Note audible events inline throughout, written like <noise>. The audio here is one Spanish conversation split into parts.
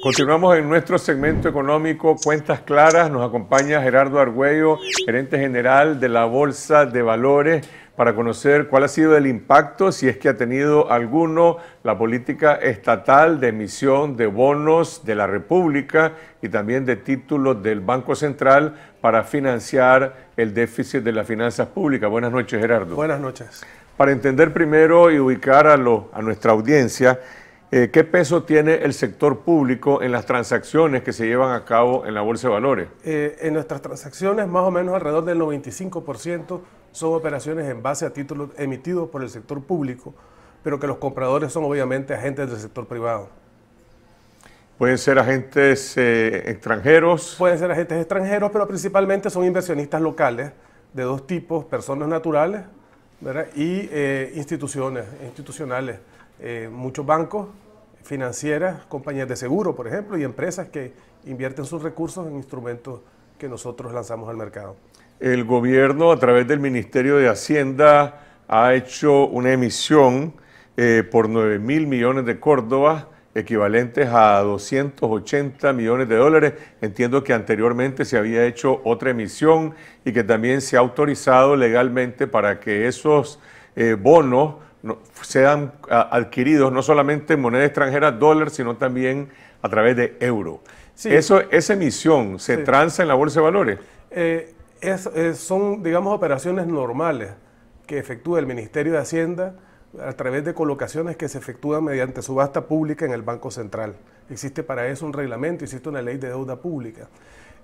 Continuamos en nuestro segmento económico Cuentas Claras. Nos acompaña Gerardo Argüello, gerente general de la Bolsa de Valores, para conocer cuál ha sido el impacto, si es que ha tenido alguno, la política estatal de emisión de bonos de la República y también de títulos del Banco Central para financiar el déficit de las finanzas públicas. Buenas noches, Gerardo. Buenas noches. Para entender primero y ubicar a, a nuestra audiencia, eh, ¿Qué peso tiene el sector público en las transacciones que se llevan a cabo en la Bolsa de Valores? Eh, en nuestras transacciones, más o menos alrededor del 95% son operaciones en base a títulos emitidos por el sector público, pero que los compradores son obviamente agentes del sector privado. Pueden ser agentes eh, extranjeros. Pueden ser agentes extranjeros, pero principalmente son inversionistas locales de dos tipos, personas naturales y instituciones institucionales. Eh, muchos bancos, financieras, compañías de seguro, por ejemplo, y empresas que invierten sus recursos en instrumentos que nosotros lanzamos al mercado. El gobierno, a través del Ministerio de Hacienda, ha hecho una emisión eh, por 9 mil millones de Córdobas, equivalentes a 280 millones de dólares. Entiendo que anteriormente se había hecho otra emisión y que también se ha autorizado legalmente para que esos eh, bonos sean ah, adquiridos no solamente en moneda extranjera, dólar, sino también a través de euro. ¿Esa emisión se tranza transa en la bolsa de valores? Eh, son, digamos, operaciones normales que efectúa el Ministerio de Hacienda a través de colocaciones que se efectúan mediante subasta pública en el Banco Central. Existe para eso un reglamento, existe una ley de deuda pública.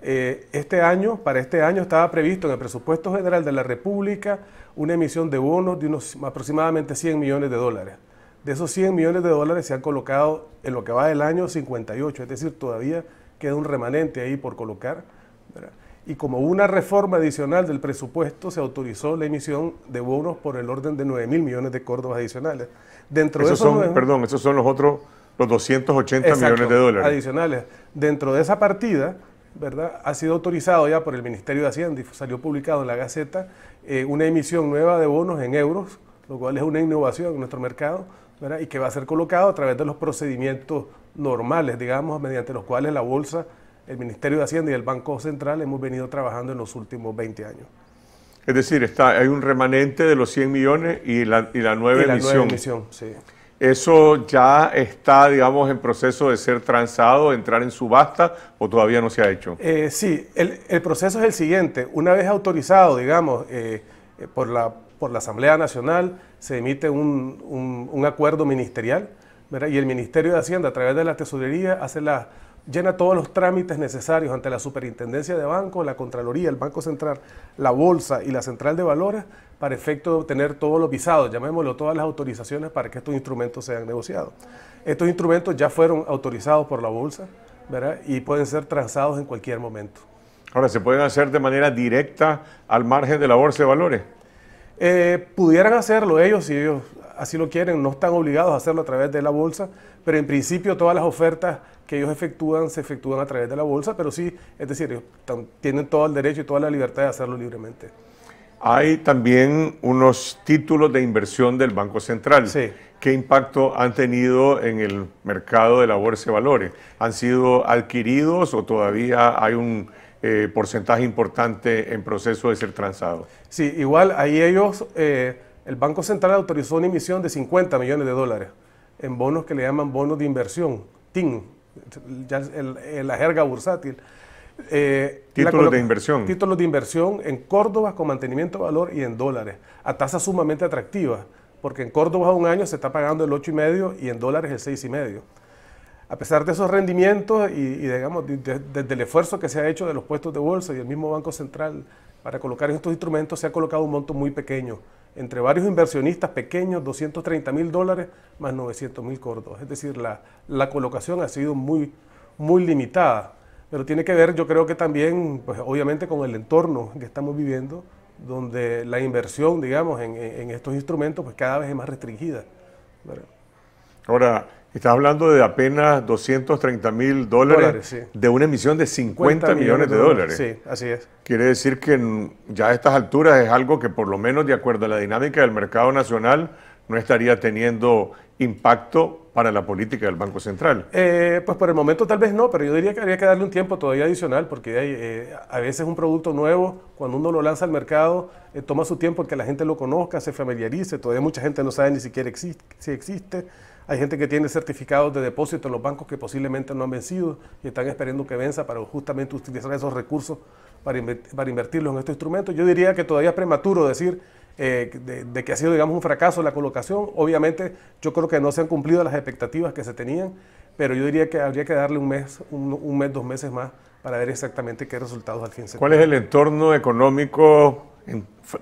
Eh, este año, para este año estaba previsto en el presupuesto general de la República una emisión de bonos de unos aproximadamente 100 millones de dólares. De esos 100 millones de dólares se han colocado en lo que va del año 58, es decir, todavía queda un remanente ahí por colocar. Y como una reforma adicional del presupuesto, se autorizó la emisión de bonos por el orden de 9 mil millones de córdobas adicionales. Dentro de son, perdón, esos son los otros, los 280 millones de dólares. Adicionales. Dentro de esa partida ¿verdad? Ha sido autorizado ya por el Ministerio de Hacienda y salió publicado en la Gaceta eh, una emisión nueva de bonos en euros, lo cual es una innovación en nuestro mercado, Y que va a ser colocado a través de los procedimientos normales, digamos, mediante los cuales la Bolsa, el Ministerio de Hacienda y el Banco Central hemos venido trabajando en los últimos 20 años. Es decir, está, hay un remanente de los 100 millones y la, nueva emisión. Nueva emisión sí. ¿Eso ya está, digamos, en proceso de ser transado, entrar en subasta o todavía no se ha hecho? Eh, sí, el, proceso es el siguiente. Una vez autorizado, digamos, eh, eh, por, la, por la Asamblea Nacional, se emite un, acuerdo ministerial y el Ministerio de Hacienda, a través de la Tesorería, hace la llena todos los trámites necesarios ante la Superintendencia de banco, la Contraloría, el Banco Central, la Bolsa y la Central de Valores para efecto de obtener todos los visados, llamémoslo todas las autorizaciones para que estos instrumentos sean negociados. Estos instrumentos ya fueron autorizados por la Bolsa ¿verdad? y pueden ser transados en cualquier momento. Ahora, ¿se pueden hacer de manera directa al margen de la Bolsa de Valores? Eh, pudieran hacerlo ellos y ellos así lo quieren, no están obligados a hacerlo a través de la bolsa, pero en principio todas las ofertas que ellos efectúan se efectúan a través de la bolsa, pero sí, es decir, tienen todo el derecho y toda la libertad de hacerlo libremente. Hay también unos títulos de inversión del Banco Central. Sí. ¿Qué impacto han tenido en el mercado de la bolsa de valores? ¿Han sido adquiridos o todavía hay un eh, porcentaje importante en proceso de ser transado? Sí, igual ahí ellos... Eh, el Banco Central autorizó una emisión de 50 millones de dólares en bonos que le llaman bonos de inversión, TIN, ya la jerga bursátil. Eh, títulos de inversión. Títulos de inversión en Córdoba con mantenimiento de valor y en dólares, a tasas sumamente atractivas, porque en Córdoba a un año se está pagando el 8,5 y medio y en dólares el 6,5. A pesar de esos rendimientos y, digamos, desde el esfuerzo que se ha hecho de los puestos de bolsa y el mismo Banco Central para colocar estos instrumentos, se ha colocado un monto muy pequeño entre varios inversionistas pequeños, 230 mil dólares más 900 mil cordos. Es decir, la, la, colocación ha sido muy, muy limitada, pero tiene que ver yo creo que también, pues obviamente con el entorno que estamos viviendo, donde la inversión, digamos, en, estos instrumentos, pues cada vez es más restringida. Ahora, Estás hablando de apenas 230 mil dólares, de una emisión de 50, millones, de dólares. Sí, así es. Quiere decir que ya a estas alturas es algo que por lo menos de acuerdo a la dinámica del mercado nacional no estaría teniendo impacto para la política del Banco Central? Eh, pues por el momento tal vez no, pero yo diría que habría que darle un tiempo todavía adicional, porque hay, eh, a veces un producto nuevo, cuando uno lo lanza al mercado, eh, toma su tiempo que la gente lo conozca, se familiarice, todavía mucha gente no sabe ni siquiera si existe. Hay gente que tiene certificados de depósito en los bancos que posiblemente no han vencido y están esperando que venza para justamente utilizar esos recursos para, para invertirlos en estos instrumentos. Yo diría que todavía es prematuro decir eh, de, que ha sido, digamos, un fracaso la colocación. Obviamente, yo creo que no se han cumplido las expectativas que se tenían, pero yo diría que habría que darle un mes, un, mes, dos meses más para ver exactamente qué resultados al fin se ¿Cuál es el entorno económico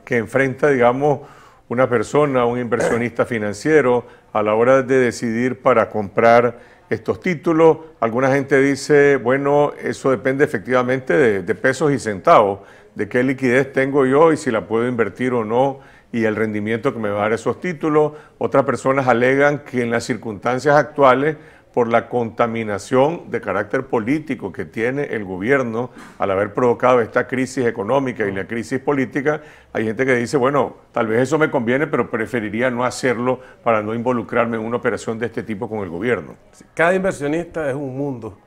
que enfrenta, digamos, una persona, un inversionista <clears throat> financiero, a la hora de decidir para comprar estos títulos? Alguna gente dice, bueno, eso depende efectivamente de pesos y centavos de qué liquidez tengo yo y si la puedo invertir o no y el rendimiento que me va a dar esos títulos. Otras personas alegan que en las circunstancias actuales, por la contaminación de carácter político que tiene el gobierno al haber provocado esta crisis económica y la crisis política, hay gente que dice, bueno, tal vez eso me conviene, pero preferiría no hacerlo para no involucrarme en una operación de este tipo con el gobierno. Cada inversionista es un mundo,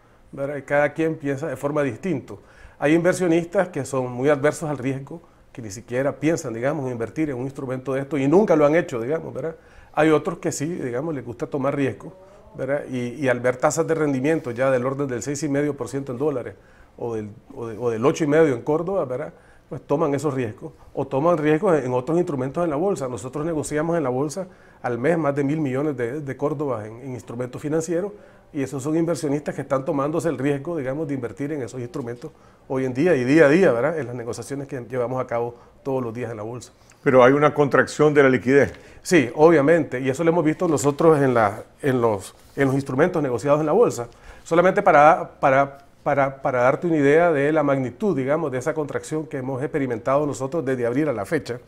cada quien piensa de forma distinta. Hay inversionistas que son muy adversos al riesgo, que ni siquiera piensan, digamos, en invertir en un instrumento de esto y nunca lo han hecho, digamos, ¿verdad? Hay otros que sí, digamos, les gusta tomar riesgo, ¿verdad? Y, al ver tasas de rendimiento ya del orden del 6,5% en dólares o del, o, 8,5% en Córdoba, ¿verdad? pues toman esos riesgos o toman riesgos en otros instrumentos en la bolsa. Nosotros negociamos en la bolsa al mes más de mil millones de, de Córdoba en, en, instrumentos financieros y esos son inversionistas que están tomándose el riesgo, digamos, de invertir en esos instrumentos hoy en día y día a día, ¿verdad? En las negociaciones que llevamos a cabo todos los días en la bolsa. Pero hay una contracción de la liquidez. Sí, obviamente, y eso lo hemos visto nosotros en, la, en, los, en los instrumentos negociados en la bolsa. Solamente para, para, para, darte una idea de la magnitud, digamos, de esa contracción que hemos experimentado nosotros desde abril a la fecha,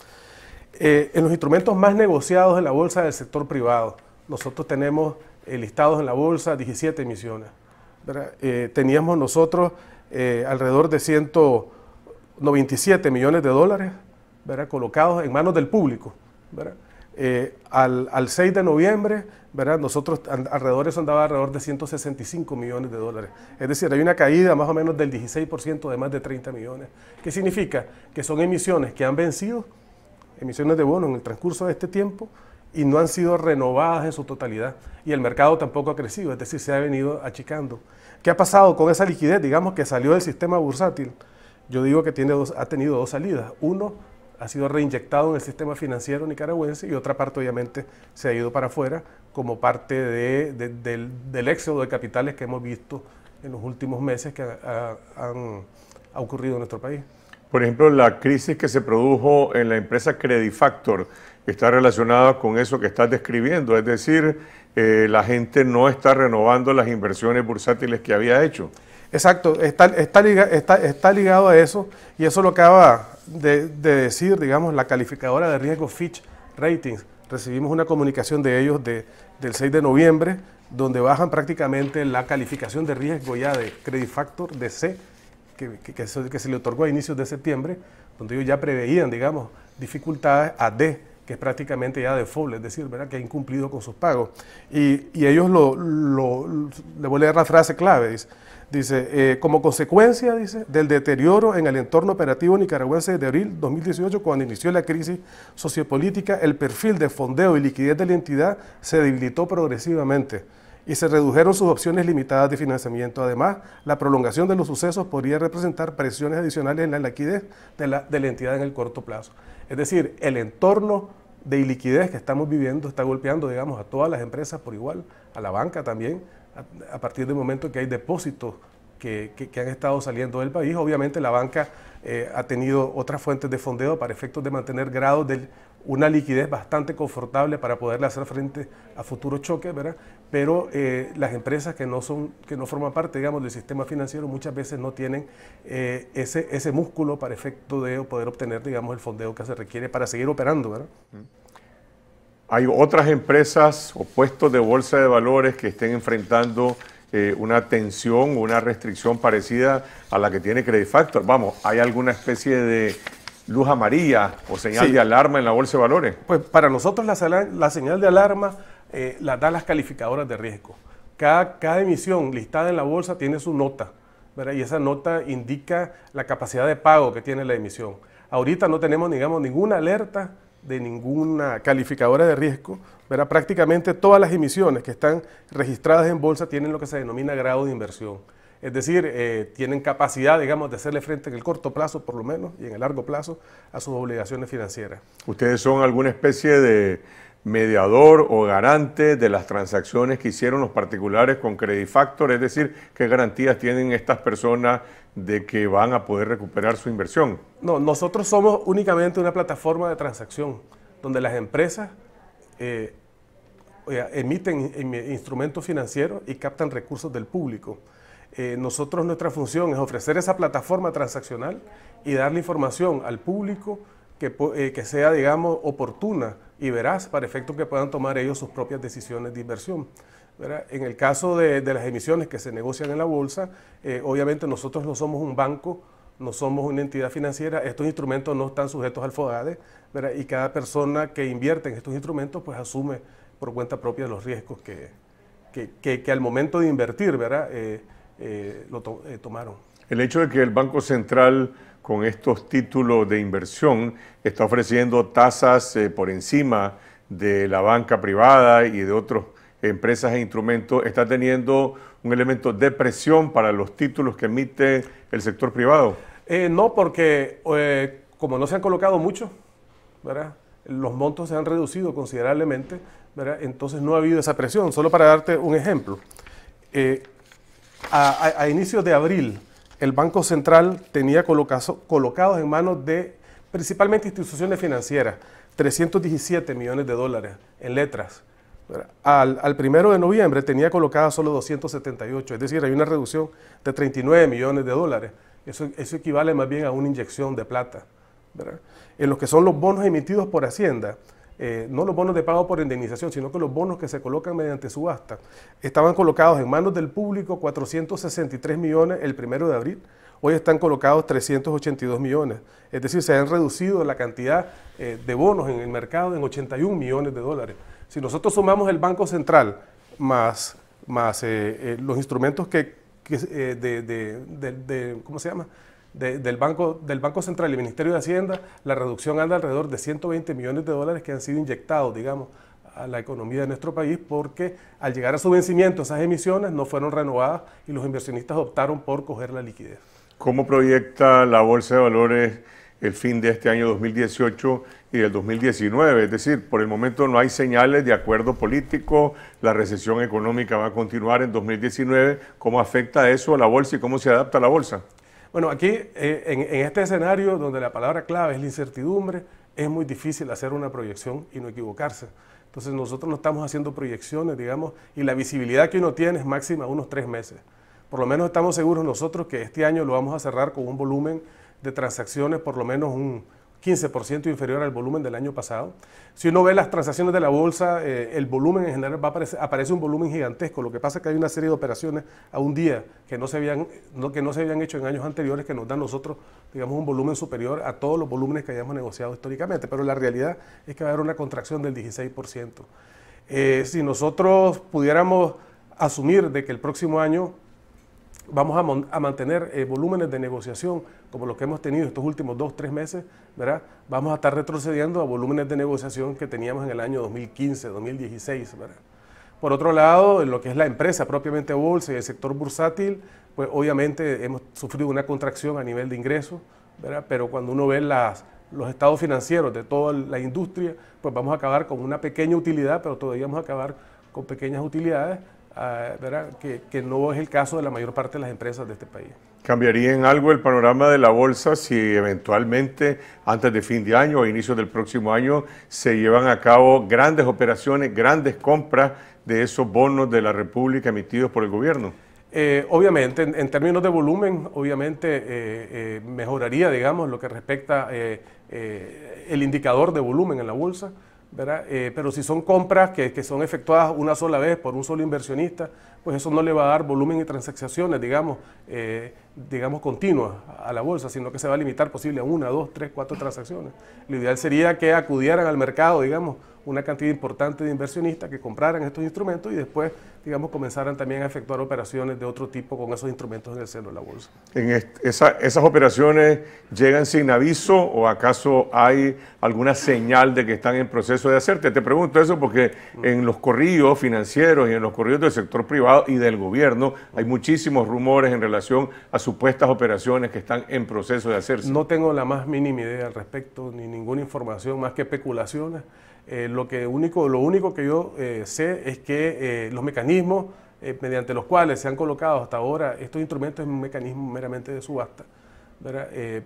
eh, en los instrumentos más negociados en la bolsa del sector privado, nosotros tenemos listados en la bolsa 17 emisiones. Eh, teníamos nosotros eh, alrededor de 197 millones de dólares colocados en manos del público. Eh, al, 6 de noviembre, ¿verdad? nosotros alrededor eso andaba alrededor de 165 millones de dólares. Es decir, hay una caída más o menos del 16% de más de 30 millones. ¿Qué significa? Que son emisiones que han vencido, emisiones de bonos en el transcurso de este tiempo, y no han sido renovadas en su totalidad y el mercado tampoco ha crecido, es decir, se ha venido achicando. ¿Qué ha pasado con esa liquidez? Digamos que salió del sistema bursátil. Yo digo que tiene ha tenido dos salidas. Uno, ha sido reinyectado en el sistema financiero nicaragüense y otra parte obviamente se ha ido para afuera como parte del, éxodo de capitales que hemos visto en los últimos meses que han ha ocurrido en nuestro país. Por ejemplo, la crisis que se produjo en la empresa Credit Factor está relacionada con eso que estás describiendo, es decir, eh, la gente no está renovando las inversiones bursátiles que había hecho. Exacto, está, está, ligado a eso y eso lo acaba de, decir, digamos, la calificadora de riesgo Fitch Ratings. Recibimos una comunicación de ellos del 6 de noviembre donde bajan prácticamente la calificación de riesgo ya de Credit Factor de C que, se, le otorgó a inicios de septiembre, donde ellos ya preveían, digamos, dificultades a D, que es prácticamente ya de foble, es decir, ¿verdad? que ha incumplido con sus pagos. Y, ellos le voy a leer la frase clave, dice, dice eh, como consecuencia dice, del deterioro en el entorno operativo nicaragüense de abril 2018, cuando inició la crisis sociopolítica, el perfil de fondeo y liquidez de la entidad se debilitó progresivamente y se redujeron sus opciones limitadas de financiamiento. Además, la prolongación de los sucesos podría representar presiones adicionales en la liquidez de la, entidad en el corto plazo. Es decir, el entorno de iliquidez que estamos viviendo está golpeando, digamos, a todas las empresas por igual, a la banca también, a, partir del momento que hay depósitos que, han estado saliendo del país. Obviamente la banca eh, ha tenido otras fuentes de fondeo para efectos de mantener grados del una liquidez bastante confortable para poderle hacer frente a futuros choques, ¿verdad? Pero eh, las empresas que no, son, que no forman parte, digamos, del sistema financiero muchas veces no tienen eh, ese, ese músculo para efecto de poder obtener, digamos, el fondeo que se requiere para seguir operando, ¿verdad? Mm. Hay otras empresas o puestos de bolsa de valores que estén enfrentando eh, una tensión o una restricción parecida a la que tiene Credit Factor. Vamos, hay alguna especie de luz amarilla o señal de alarma en la bolsa de valores? Pues para nosotros la, señal de alarma eh, la dan las calificadoras de riesgo. Cada, cada, emisión listada en la bolsa tiene su nota, ¿verdad? y esa nota indica la capacidad de pago que tiene la emisión. Ahorita no tenemos, digamos, ninguna alerta de ninguna calificadora de riesgo, ¿verdad? prácticamente todas las emisiones que están registradas en bolsa tienen lo que se denomina grado de inversión. Es decir, eh, tienen capacidad, digamos, de hacerle frente en el corto plazo, por lo menos, y en el largo plazo, a sus obligaciones financieras. ¿Ustedes son alguna especie de mediador o garante de las transacciones que hicieron los particulares con Credit Factor? Es decir, ¿qué garantías tienen estas personas de que van a poder recuperar su inversión? No, nosotros somos únicamente una plataforma de transacción donde las empresas... Eh, emiten instrumentos financieros y captan recursos del público. Eh, nosotros nuestra función es ofrecer esa plataforma transaccional y darle información al público eh, que, sea, digamos, oportuna y veraz para efecto que puedan tomar ellos sus propias decisiones de inversión. En el caso de, las emisiones que se negocian en la bolsa, eh, obviamente nosotros no somos un banco, no somos una entidad financiera, estos instrumentos no están sujetos al FODADE y cada persona que invierte en estos instrumentos pues asume por cuenta propia los riesgos que, que, al momento de invertir, ¿verdad? Eh, lo eh, tomaron. El hecho de que el Banco Central con estos títulos de inversión está ofreciendo tasas eh, por encima de la banca privada y de otras empresas e instrumentos, está teniendo un elemento de presión para los títulos que emite el sector privado. no, porque como no se han colocado mucho, ¿verdad? los montos se han reducido considerablemente, ¿verdad? entonces no ha habido esa presión. Solo para darte un ejemplo, a, inicios de abril, el Banco Central tenía colocados en manos de principalmente instituciones financieras 317 millones de dólares en letras. Al, primero de noviembre tenía colocada solo 278, es decir, hay una reducción de 39 millones de dólares. Eso, equivale más bien a una inyección de plata. En lo que son los bonos emitidos por Hacienda, eh, no los bonos de pago por indemnización, sino que los bonos que se colocan mediante subasta, estaban colocados en manos del público 463 millones el primero de abril, hoy están colocados 382 millones. Es decir, se han reducido la cantidad eh, de bonos en el mercado en 81 millones de dólares. Si nosotros sumamos el Banco Central más, más eh, los instrumentos que, de, ¿cómo se llama? del, Banco, del Banco Central y el Ministerio de Hacienda, la reducción anda alrededor de 120 millones de dólares que han sido inyectados, digamos, a la economía de nuestro país porque al llegar a su vencimiento esas emisiones no fueron renovadas y los inversionistas optaron por coger la liquidez. ¿Cómo proyecta la Bolsa de Valores el fin de este año 2018 y del 2019? Es decir, por el momento no hay señales de acuerdo político, la recesión económica va a continuar en 2019. ¿Cómo afecta eso a la Bolsa y cómo se adapta a la Bolsa? Bueno, aquí eh, en, en, este escenario donde la palabra clave es la incertidumbre, es muy difícil hacer una proyección y no equivocarse. Entonces nosotros no estamos haciendo proyecciones, digamos, y la visibilidad que uno tiene es máxima unos tres meses. Por lo menos estamos seguros nosotros que este año lo vamos a cerrar con un volumen de transacciones por lo menos un 15% inferior al volumen del año pasado. Si uno ve las transacciones de la bolsa, eh, el volumen en general va aparece un volumen gigantesco. Lo que pasa es que hay una serie de operaciones a un día que no, se habían, que no se habían hecho en años anteriores que nos dan nosotros, digamos, un volumen superior a todos los volúmenes que hayamos negociado históricamente. Pero la realidad es que va a haber una contracción del 16%. Eh, si nosotros pudiéramos asumir de que el próximo año vamos a, mantener eh, volúmenes de negociación como los que hemos tenido estos últimos dos, tres meses, ¿verdad? Vamos a estar retrocediendo a volúmenes de negociación que teníamos en el año 2015, 2016, ¿verdad? Por otro lado, en lo que es la empresa propiamente bolsa y el sector bursátil, pues obviamente hemos sufrido una contracción a nivel de ingresos, ¿verdad? Pero cuando uno ve las, los estados financieros de toda la industria, pues vamos a acabar con una pequeña utilidad, pero todavía vamos a acabar con pequeñas utilidades, Ah, que, no es el caso de la mayor parte de las empresas de este país. ¿Cambiaría en algo el panorama de la bolsa si eventualmente antes de fin de año o inicio del próximo año se llevan a cabo grandes operaciones, grandes compras de esos bonos de la República emitidos por el gobierno? Eh, obviamente, en, términos de volumen, obviamente eh, eh, mejoraría, digamos, lo que respecta el indicador de volumen en la bolsa. Eh, pero si son compras que, son efectuadas una sola vez por un solo inversionista, pues eso no le va a dar volumen y transacciones, digamos. Eh, digamos, continua a la bolsa, sino que se va a limitar posible a una, dos, tres, cuatro transacciones. Lo ideal sería que acudieran al mercado, digamos, una cantidad importante de inversionistas que compraran estos instrumentos y después, digamos, comenzaran también a efectuar operaciones de otro tipo con esos instrumentos en el seno de la bolsa. En ¿Esas operaciones llegan sin aviso o acaso hay alguna señal de que están en proceso de hacerte? Te pregunto eso porque en los corridos financieros y en los corridos del sector privado y del gobierno hay muchísimos rumores en relación a su supuestas operaciones que están en proceso de hacerse? No tengo la más mínima idea al respecto, ni ninguna información más que especulaciones. Eh, lo, que único, lo único que yo eh, sé es que eh, los mecanismos mediante los cuales se han colocado hasta ahora estos instrumentos es un mecanismo meramente de subasta,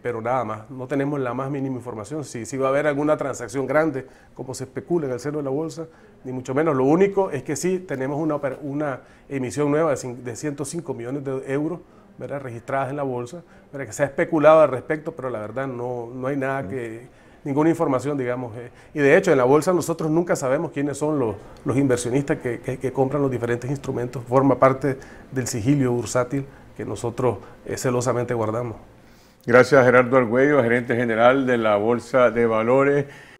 pero nada más, no tenemos la más mínima información. Si, va a haber alguna transacción grande, como se especula en el seno de la bolsa, ni mucho menos. Lo único es que sí tenemos una, una emisión nueva de 105 millones de euros registradas en la bolsa, que se ha especulado al respecto, pero la verdad no, no hay nada que, ninguna información, digamos. Eh. Y de hecho, en la bolsa nosotros nunca sabemos quiénes son los, inversionistas que, compran los diferentes instrumentos, forma parte del sigilio bursátil que nosotros eh, celosamente guardamos. Gracias Gerardo Argüello, gerente general de la Bolsa de Valores.